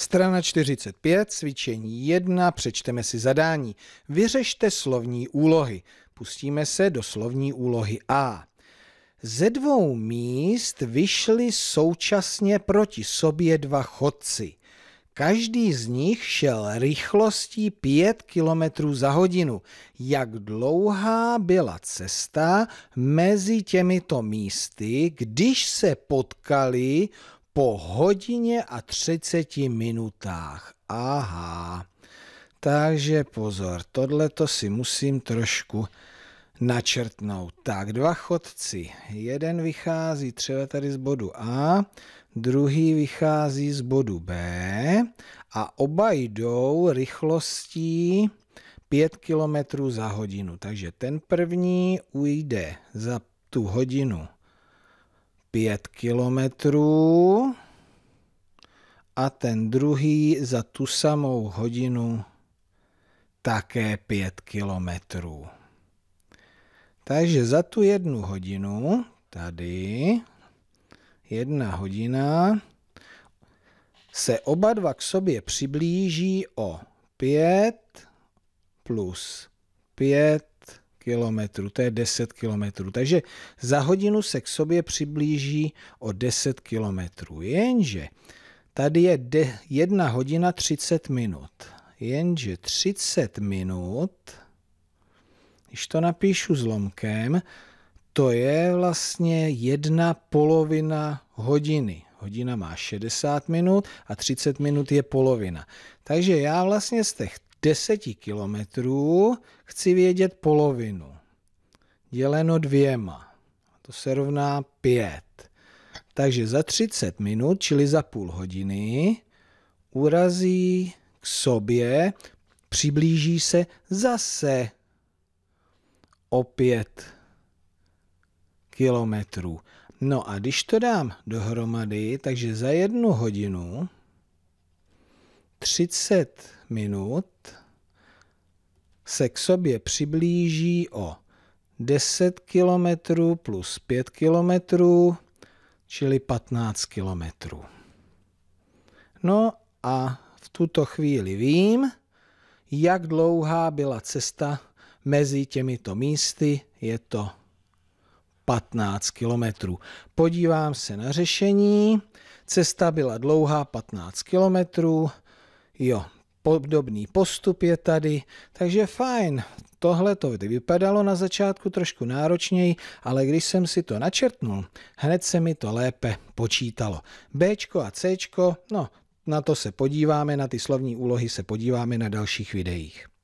Strana 45, cvičení 1, přečteme si zadání. Vyřešte slovní úlohy. Pustíme se do slovní úlohy A. Ze dvou míst vyšli současně proti sobě dva chodci. Každý z nich šel rychlostí 5 km za hodinu. Jak dlouhá byla cesta mezi těmito místy, když se potkali po hodině a 30 minutách. Aha. Takže pozor, tohle to si musím trošku načrtnout. Tak, dva chodci. Jeden vychází třeba tady z bodu A, druhý vychází z bodu B a oba jdou rychlostí 5 km za hodinu. Takže ten první ujde za tu hodinu 5 kilometrů a ten druhý za tu samou hodinu také 5 kilometrů. Takže za tu jednu hodinu, tady, jedna hodina, se oba dva k sobě přiblíží o 5 plus 5 kilometrů, to je 10 kilometrů. Takže za hodinu se k sobě přiblíží o 10 kilometrů. Jenže tady je 1 hodina 30 minut. Jenže 30 minut, když to napíšu zlomkem, to je vlastně jedna polovina hodiny. Hodina má 60 minut a 30 minut je polovina. Takže já vlastně z těch deseti kilometrů chci vědět polovinu. Děleno dvěma. To se rovná pět. Takže za 30 minut, čili za půl hodiny, urazí k sobě, přiblíží se zase o 5 kilometrů. No a když to dám dohromady, takže za jednu hodinu 30 minut se k sobě přiblíží o 10 km plus 5 km, čili 15 km. No a v tuto chvíli vím, jak dlouhá byla cesta mezi těmito místy. Je to 15 kilometrů. Podívám se na řešení. Cesta byla dlouhá 15 kilometrů, Jo, podobný postup je tady, takže fajn. Tohle to vypadalo na začátku trošku náročněji, ale když jsem si to načrtnul, hned se mi to lépe počítalo. B a C, no na to se podíváme, na ty slovní úlohy se podíváme na dalších videích.